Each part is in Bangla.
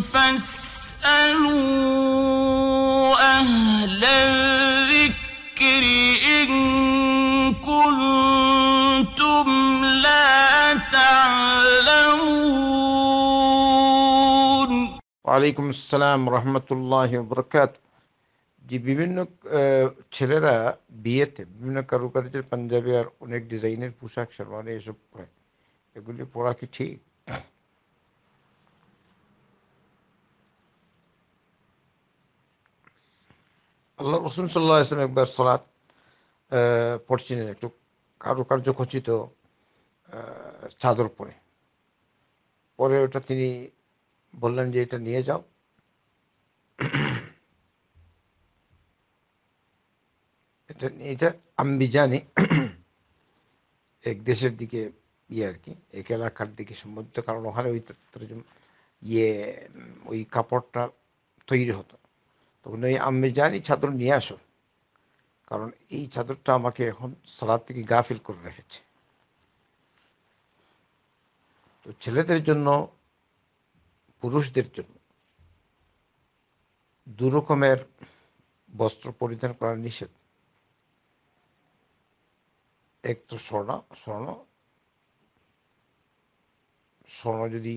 فاسألوا أهل الذكر إن كنتم لا تعلمون وعليكم السلام ورحمة الله وبركاته যে বিভিন্ন ছেলেরা বিয়েতে বিভিন্ন কারুকার্যের পাঞ্জাবি আর অনেক ডিজাইনের পোশাক শেরওয়ানি এসব পরে এগুলি পরা কি ঠিক আল্লাহ রসুল সাল্লাহ ইসলাম একবার সলাদ পড়ছিলেন একটু খচিত চাদর পরে পরে ওটা তিনি বললেন যে এটা নিয়ে যাও এটা এটা আমি জানি এক দেশের দিকে ইয়ে আর কি এক এলাকার দিকে সম্বন্ধিত কারণ ওখানে ওই ইয়ে ওই কাপড়টা তৈরি হতো তখন এই আমি জানি ছাত্র নিয়ে আসো কারণ এই ছাত্রটা আমাকে এখন সালাদ থেকে গাফিল করে রেখেছে তো ছেলেদের জন্য পুরুষদের জন্য দু রকমের বস্ত্র পরিধান করা নিষেধ এক তো স্বর্ণ স্বর্ণ স্বর্ণ যদি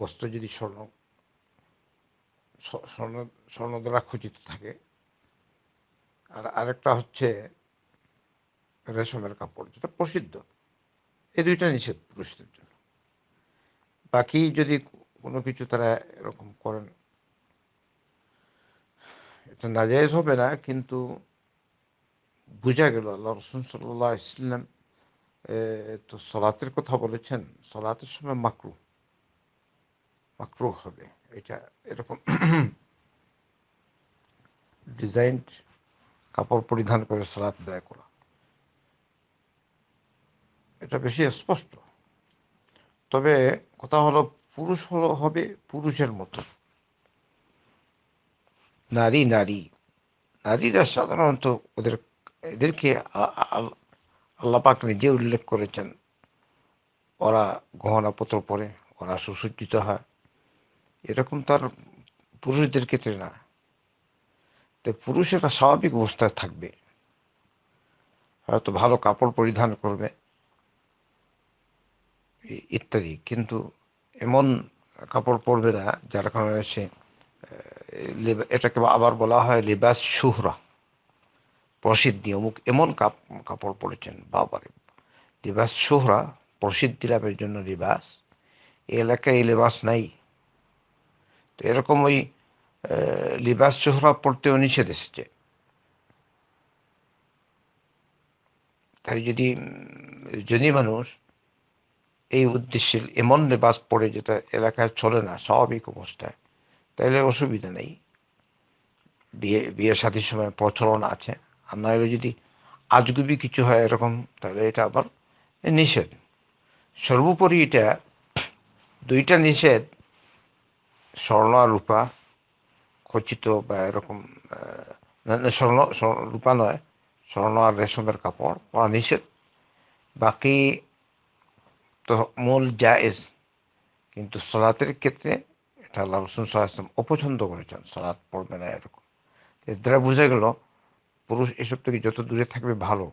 বস্ত্র যদি স্বর্ণ সনদ দ্বারা খচিত থাকে আর আরেকটা হচ্ছে রেশমের কাপড় যেটা প্রসিদ্ধ এই দুইটা নিষেধ পুরুষদের জন্য বাকি যদি কোনো কিছু তারা এরকম করেন এটা নাজায়জ হবে না কিন্তু বোঝা গেল আল্লাহ রসুন সাল্লাহ ইসলাম তো সলাতের কথা বলেছেন সলাতের সময় মাকরু মাকরু হবে এটা এরকম ডিজাইন কাপড় পরিধান করে সালাত দেয় করা এটা বেশি স্পষ্ট তবে কথা হলো পুরুষ হলো হবে পুরুষের মতো নারী নারী নারীরা সাধারণত ওদের এদেরকে আল্লাপাক নিজে উল্লেখ করেছেন ওরা গহনাপত্র পরে ওরা সুসজ্জিত হয় এরকম তার পুরুষদের ক্ষেত্রে না তো পুরুষেরা স্বাভাবিক অবস্থায় থাকবে হয়তো ভালো কাপড় পরিধান করবে ইত্যাদি কিন্তু এমন কাপড় পরবে না যার কারণে সে এটাকে আবার বলা হয় লেবাস শুহরা প্রসিদ্ধি অমুক এমন কাপড় পরেছেন বাবারে লেবাস শুহরা প্রসিদ্ধি লাভের জন্য লেবাস এলাকায় এই লেবাস নাই তো এরকম ওই লিবাস চোহরা পড়তেও নিষেধ এসেছে তাই যদি যদি মানুষ এই উদ্দেশ্যে এমন লেবাস পড়ে যেটা এলাকায় চলে না স্বাভাবিক অবস্থায় তাহলে অসুবিধা নেই বিয়ে বিয়ের সাথীর সময় প্রচলন আছে আর নাহলে যদি আজগুবি কিছু হয় এরকম তাহলে এটা আবার নিষেধ সর্বোপরি এটা দুইটা নিষেধ স্বর্ণ আর রূপা খচিত বা এরকম স্বর্ণ রূপা নয় স্বর্ণ আর রেশমের কাপড় পরা নিষেধ বাকি তো মূল জায়েজ কিন্তু সলাতের ক্ষেত্রে এটা আল্লাহ রসুল অপছন্দ করেছেন সলাৎ পড়বে না এরকম এর বুঝে বোঝা গেল পুরুষ এসব থেকে যত দূরে থাকবে ভালো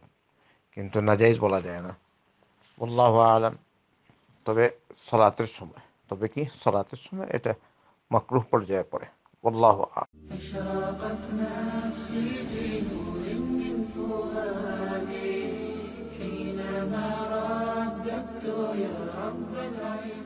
কিন্তু নাজাইজ বলা যায় না আল্লাহ আলম তবে সলাতের সময় তবে কি সলাতের সময় এটা مكروه পর্যায়ে পড়ে والله أعلم أشرقت نفسي من فؤادي حينما رددت يا رب العالمين